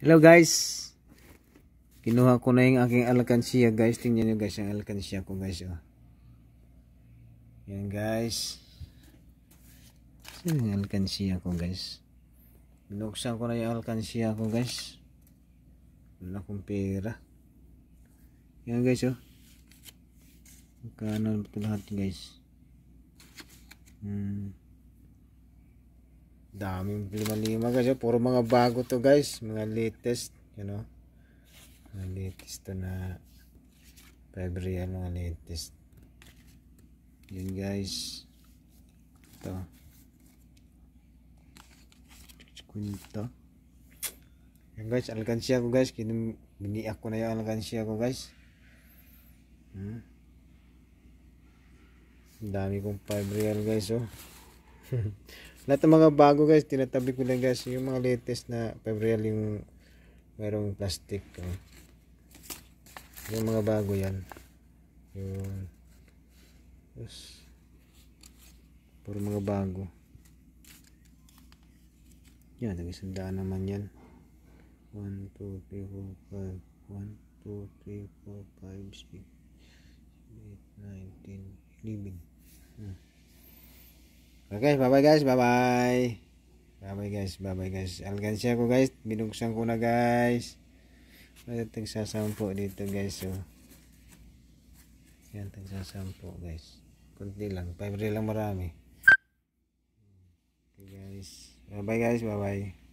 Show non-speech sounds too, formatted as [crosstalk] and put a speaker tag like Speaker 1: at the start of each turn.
Speaker 1: Hello guys. Kinuha ko na yung aking alakansya guys. Tingnan niyo guys yung alkansiya ko guys. Oh. Yan guys.
Speaker 2: Yan yung alkansiya ko guys.
Speaker 1: Binuksan ko na yung alkansiya ko guys. Wala akong pera. Yan guys oh. Magkano ito lahat guys. Hmm daming lima-lima guys. Oh. Puro mga bago to guys. Mga latest. You know. Mga latest to na February. Ano mga latest. Yun guys. Ito. Kwinta. Yan guys. Alkansya ko guys. Kinim ako na yung alkansya ko guys. Hmm. dami kong 5 real guys oh. [laughs] Lahat ng mga bago guys, tinatabi ko lang guys. Yung mga latest na Fabriel yung merong plastic. Oh. Yung mga bago yan. Yun. Yes. Puro mga bago. Yan, nagisandaan naman yan. 1, 2, 3, 4, 5. 1, 2, 3, 4, 5, 6, 8, 19 10, 11. Okay, bye-bye guys. Bye-bye. Bye-bye guys. Bye-bye guys. Algansya ko guys. Binuksan ko na guys. At tagsasampo dito guys. So, oh. yan, tagsasampo guys. Kunti lang. 5 lang marami. Okay guys. Bye-bye guys. Bye-bye.